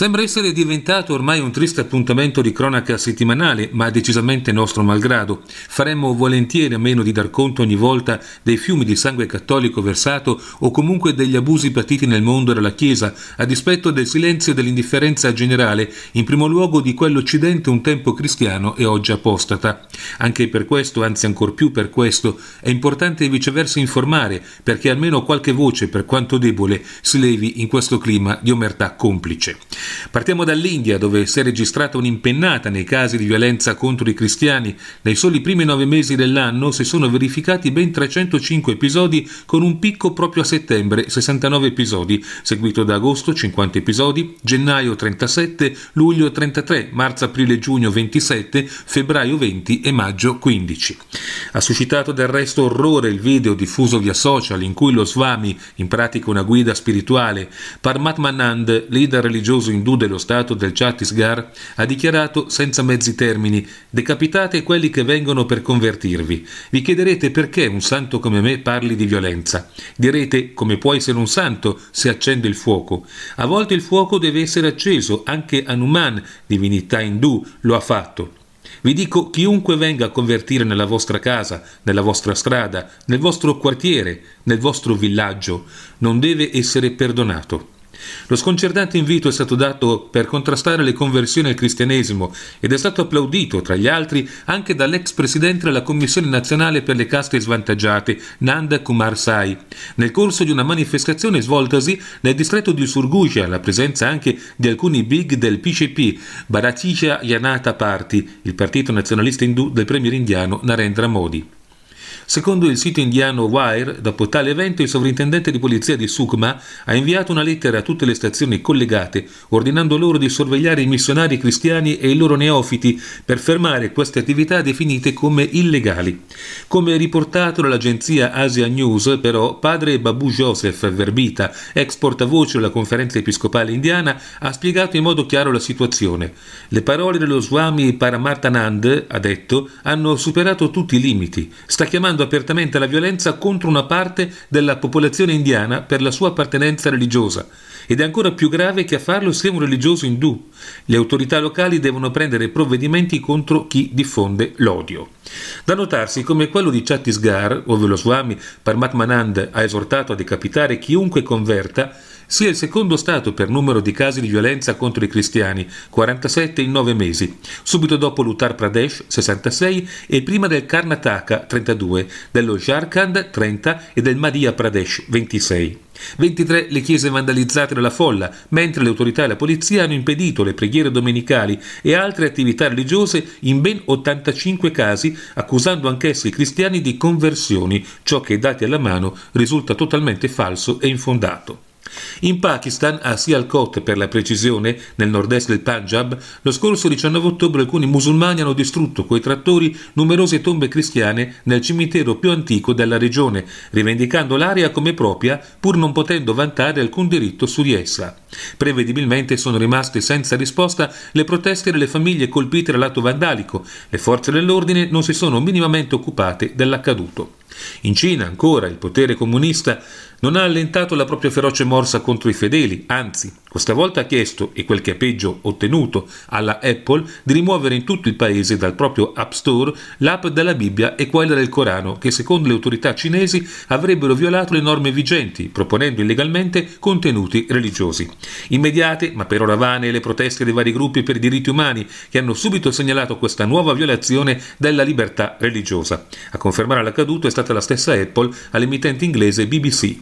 Sembra essere diventato ormai un triste appuntamento di cronaca settimanale, ma decisamente nostro malgrado. Faremmo volentieri a meno di dar conto ogni volta dei fiumi di sangue cattolico versato o comunque degli abusi patiti nel mondo dalla Chiesa, a dispetto del silenzio e dell'indifferenza generale, in primo luogo di quell'Occidente un tempo cristiano e oggi apostata. Anche per questo, anzi ancor più per questo, è importante viceversa informare, perché almeno qualche voce, per quanto debole, si levi in questo clima di omertà complice. Partiamo dall'India, dove si è registrata un'impennata nei casi di violenza contro i cristiani. Nei soli primi nove mesi dell'anno si sono verificati ben 305 episodi, con un picco proprio a settembre, 69 episodi, seguito da agosto 50 episodi, gennaio 37, luglio 33, marzo, aprile, giugno 27, febbraio 20 e maggio 15. Ha suscitato del resto orrore il video diffuso via social in cui lo Swami, in pratica una guida spirituale, Parmatmanand, leader religioso in indù dello Stato del Chhattisgarh ha dichiarato senza mezzi termini «Decapitate quelli che vengono per convertirvi. Vi chiederete perché un santo come me parli di violenza. Direte come può essere un santo se accende il fuoco. A volte il fuoco deve essere acceso, anche Hanuman, divinità indù, lo ha fatto». Vi dico, chiunque venga a convertire nella vostra casa, nella vostra strada, nel vostro quartiere, nel vostro villaggio, non deve essere perdonato. Lo sconcertante invito è stato dato per contrastare le conversioni al cristianesimo ed è stato applaudito, tra gli altri, anche dall'ex presidente della Commissione nazionale per le caste svantaggiate, Nanda Kumar Sai, nel corso di una manifestazione svoltasi nel distretto di Surguja, alla presenza anche di alcuni big del PCP, Bharatiya Janata Party, il partito nazionalista indù del premier indiano Narendra Modi. Secondo il sito indiano Wire, dopo tale evento, il sovrintendente di polizia di Sukma ha inviato una lettera a tutte le stazioni collegate, ordinando loro di sorvegliare i missionari cristiani e i loro neofiti per fermare queste attività definite come illegali. Come riportato dall'agenzia Asia News, però, padre Babu Joseph Verbita, ex portavoce della conferenza episcopale indiana, ha spiegato in modo chiaro la situazione. Le parole dello Swami Paramartanand, ha detto, hanno superato tutti i limiti. Sta chiamando chiamando apertamente la violenza contro una parte della popolazione indiana per la sua appartenenza religiosa ed è ancora più grave che a farlo sia un religioso indù. Le autorità locali devono prendere provvedimenti contro chi diffonde l'odio. Da notarsi come quello di Chhattisgarh, ove lo Swami Parmatmanand ha esortato a decapitare chiunque converta, sia il secondo stato per numero di casi di violenza contro i cristiani, 47 in 9 mesi, subito dopo l'Uttar Pradesh, 66, e prima del Karnataka, 32, dello Jharkhand, 30 e del Madhya Pradesh, 26. 23 le chiese vandalizzate dalla folla, mentre le autorità e la polizia hanno impedito le preghiere domenicali e altre attività religiose in ben 85 casi, accusando anch'essi i cristiani di conversioni, ciò che dati alla mano risulta totalmente falso e infondato. In Pakistan, a Sialkot per la precisione, nel nord-est del Punjab, lo scorso 19 ottobre alcuni musulmani hanno distrutto coi trattori numerose tombe cristiane nel cimitero più antico della regione, rivendicando l'area come propria pur non potendo vantare alcun diritto su di essa. Prevedibilmente sono rimaste senza risposta le proteste delle famiglie colpite dal lato vandalico. Le forze dell'ordine non si sono minimamente occupate dell'accaduto. In Cina, ancora, il potere comunista non ha allentato la propria feroce morsa contro i fedeli, anzi, questa volta ha chiesto, e quel che è peggio ottenuto, alla Apple di rimuovere in tutto il paese dal proprio App Store l'app della Bibbia e quella del Corano, che secondo le autorità cinesi avrebbero violato le norme vigenti, proponendo illegalmente contenuti religiosi. Immediate, ma per ora vane, le proteste dei vari gruppi per i diritti umani, che hanno subito segnalato questa nuova violazione della libertà religiosa. A confermare l'accaduto è stato stata la stessa Apple all'emittente inglese BBC.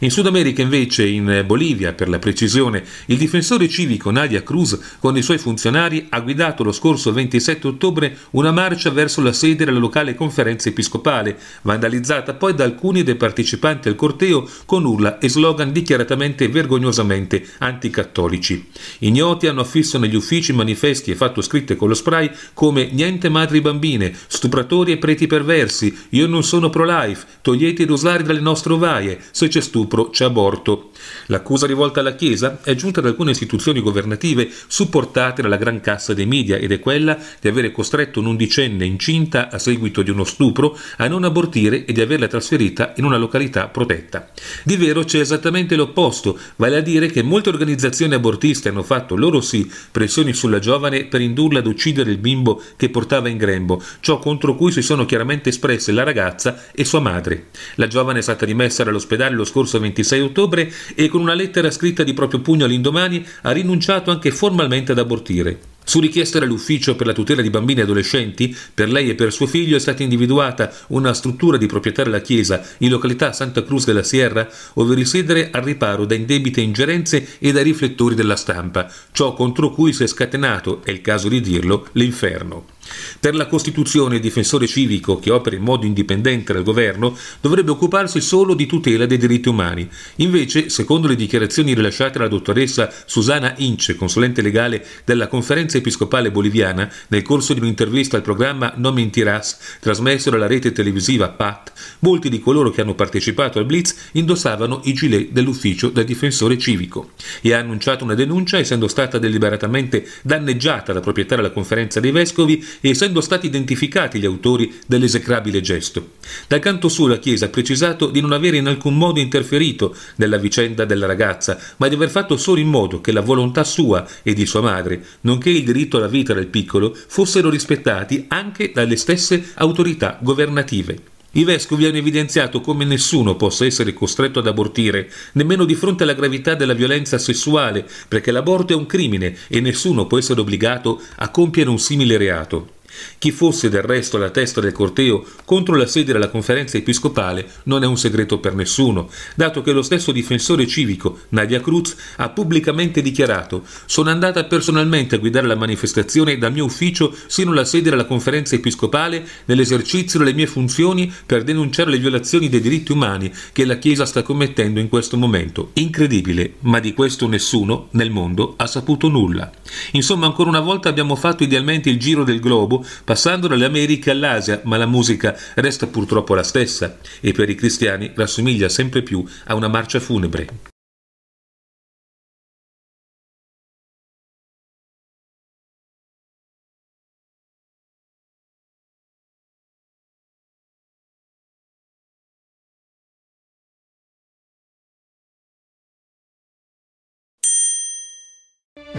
In Sud America invece, in Bolivia per la precisione, il difensore civico Nadia Cruz con i suoi funzionari ha guidato lo scorso 27 ottobre una marcia verso la sede della locale conferenza episcopale, vandalizzata poi da alcuni dei partecipanti al corteo con urla e slogan dichiaratamente e vergognosamente anticattolici. Ignoti hanno affisso negli uffici manifesti e fatto scritte con lo spray come niente madri bambine, stupratori e preti perversi, io non sono pro-life, togliete i rosari dalle nostre ovaie, se c'è stupro, c'è aborto. L'accusa rivolta alla Chiesa è giunta da alcune istituzioni governative supportate dalla gran cassa dei media ed è quella di avere costretto un'undicenne incinta a seguito di uno stupro a non abortire e di averla trasferita in una località protetta. Di vero c'è esattamente l'opposto, vale a dire che molte organizzazioni abortiste hanno fatto, loro sì, pressioni sulla giovane per indurla ad uccidere il bimbo che portava in grembo, ciò contro cui si sono chiaramente espresse la ragazza e sua madre. La giovane è stata rimessa dall'ospedale lo scorso scorso 26 ottobre e con una lettera scritta di proprio pugno all'indomani ha rinunciato anche formalmente ad abortire. Su richiesta dell'Ufficio per la tutela di bambini e adolescenti, per lei e per suo figlio è stata individuata una struttura di proprietà della Chiesa in località Santa Cruz della Sierra, ove risiedere al riparo da indebite ingerenze e dai riflettori della stampa, ciò contro cui si è scatenato, è il caso di dirlo, l'inferno. Per la Costituzione il difensore civico che opera in modo indipendente dal governo dovrebbe occuparsi solo di tutela dei diritti umani. Invece, secondo le dichiarazioni rilasciate dalla dottoressa Susana Ince, consulente legale della Conferenza Episcopale Boliviana, nel corso di un'intervista al programma No Mentirás, trasmesso dalla rete televisiva PAT, molti di coloro che hanno partecipato al Blitz indossavano i gilet dell'ufficio del difensore civico e ha annunciato una denuncia essendo stata deliberatamente danneggiata la proprietà della conferenza dei vescovi essendo stati identificati gli autori dell'esecrabile gesto. Dal canto suo la Chiesa ha precisato di non avere in alcun modo interferito nella vicenda della ragazza, ma di aver fatto solo in modo che la volontà sua e di sua madre, nonché il diritto alla vita del piccolo, fossero rispettati anche dalle stesse autorità governative. I vescovi hanno evidenziato come nessuno possa essere costretto ad abortire, nemmeno di fronte alla gravità della violenza sessuale, perché l'aborto è un crimine e nessuno può essere obbligato a compiere un simile reato. Chi fosse del resto la testa del corteo contro la sede della conferenza episcopale non è un segreto per nessuno, dato che lo stesso difensore civico, Nadia Cruz, ha pubblicamente dichiarato «Sono andata personalmente a guidare la manifestazione dal mio ufficio sino alla sede della conferenza episcopale nell'esercizio delle mie funzioni per denunciare le violazioni dei diritti umani che la Chiesa sta commettendo in questo momento. Incredibile, ma di questo nessuno nel mondo ha saputo nulla. Insomma, ancora una volta abbiamo fatto idealmente il giro del globo passando dalle Americhe all'Asia, ma la musica resta purtroppo la stessa e per i cristiani rassomiglia sempre più a una marcia funebre.